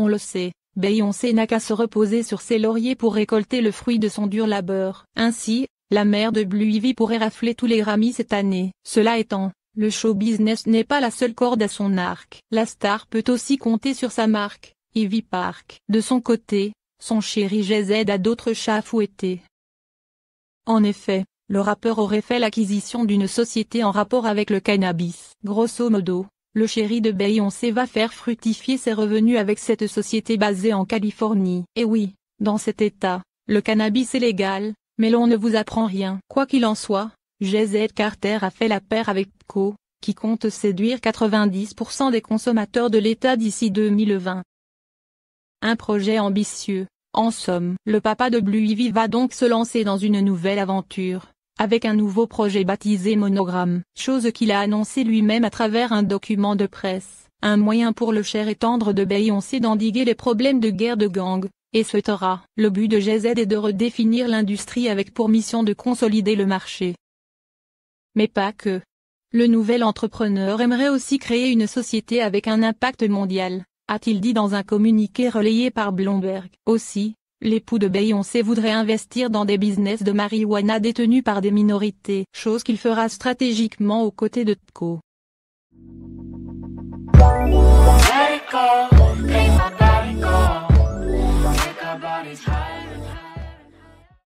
On le sait, Beyoncé n'a qu'à se reposer sur ses lauriers pour récolter le fruit de son dur labeur. Ainsi, la mère de Blue Ivy pourrait rafler tous les ramis cette année. Cela étant, le show business n'est pas la seule corde à son arc. La star peut aussi compter sur sa marque, Ivy Park. De son côté, son chéri Jay-Z a d'autres chats à fouetter. En effet, le rappeur aurait fait l'acquisition d'une société en rapport avec le cannabis. Grosso modo, le chéri de Beyoncé va faire fructifier ses revenus avec cette société basée en Californie. Et eh oui, dans cet état, le cannabis est légal, mais l'on ne vous apprend rien. Quoi qu'il en soit, GZ Carter a fait la paire avec PCO, qui compte séduire 90% des consommateurs de l'État d'ici 2020. Un projet ambitieux, en somme. Le papa de Blue Ivy va donc se lancer dans une nouvelle aventure avec un nouveau projet baptisé Monogramme, chose qu'il a annoncé lui-même à travers un document de presse, un moyen pour le cher et tendre de Beyoncé d'endiguer les problèmes de guerre de gang, et ce Le but de GZ est de redéfinir l'industrie avec pour mission de consolider le marché. Mais pas que. Le nouvel entrepreneur aimerait aussi créer une société avec un impact mondial, a-t-il dit dans un communiqué relayé par Bloomberg. Aussi, L'époux de Beyoncé voudrait investir dans des business de marijuana détenus par des minorités, chose qu'il fera stratégiquement aux côtés de Tko.